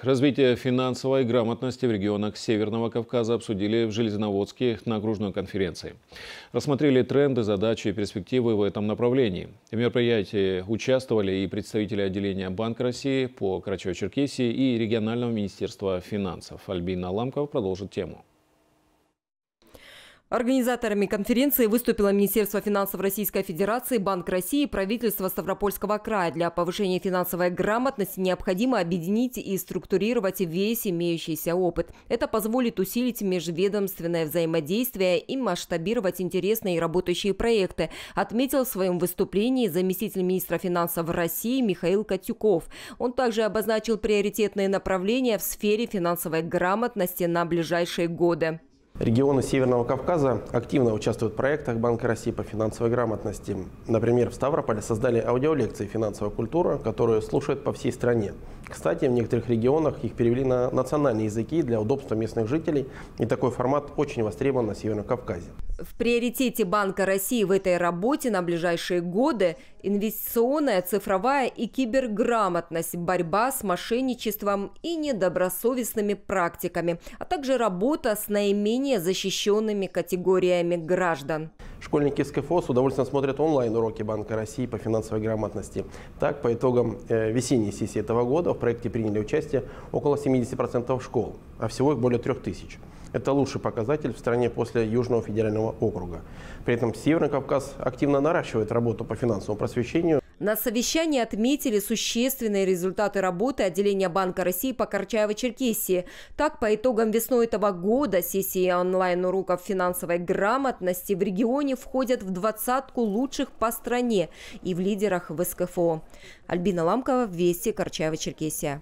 Развитие финансовой грамотности в регионах Северного Кавказа обсудили в Железноводске на окружной конференции. Рассмотрели тренды, задачи и перспективы в этом направлении. В мероприятии участвовали и представители отделения Банка России по Карачаево-Черкесии и регионального министерства финансов. Альбина Ламков продолжит тему. Организаторами конференции выступило Министерство финансов Российской Федерации, Банк России и правительство Ставропольского края. Для повышения финансовой грамотности необходимо объединить и структурировать весь имеющийся опыт. Это позволит усилить межведомственное взаимодействие и масштабировать интересные и работающие проекты, отметил в своем выступлении заместитель министра финансов России Михаил Катюков. Он также обозначил приоритетные направления в сфере финансовой грамотности на ближайшие годы. Регионы Северного Кавказа активно участвуют в проектах Банка России по финансовой грамотности. Например, в Ставрополе создали аудиолекции «Финансовая культура», которую слушают по всей стране. Кстати, в некоторых регионах их перевели на национальные языки для удобства местных жителей, и такой формат очень востребован на Северном Кавказе. В приоритете Банка России в этой работе на ближайшие годы инвестиционная, цифровая и киберграмотность, борьба с мошенничеством и недобросовестными практиками, а также работа с наименее защищенными категориями граждан. Школьники СКФО с удовольствием смотрят онлайн-уроки Банка России по финансовой грамотности. Так, по итогам э, весенней сессии этого года в проекте приняли участие около 70% школ, а всего их более 3000. Это лучший показатель в стране после Южного федерального округа. При этом Северный Кавказ активно наращивает работу по финансовому просвещению. На совещании отметили существенные результаты работы отделения Банка России по Карачаево-Черкесии. Так, по итогам весной этого года сессии онлайн-уроков финансовой грамотности в регионе входят в двадцатку лучших по стране и в лидерах в СКФО. Альбина Ламкова, Вести, Карачаево-Черкесия.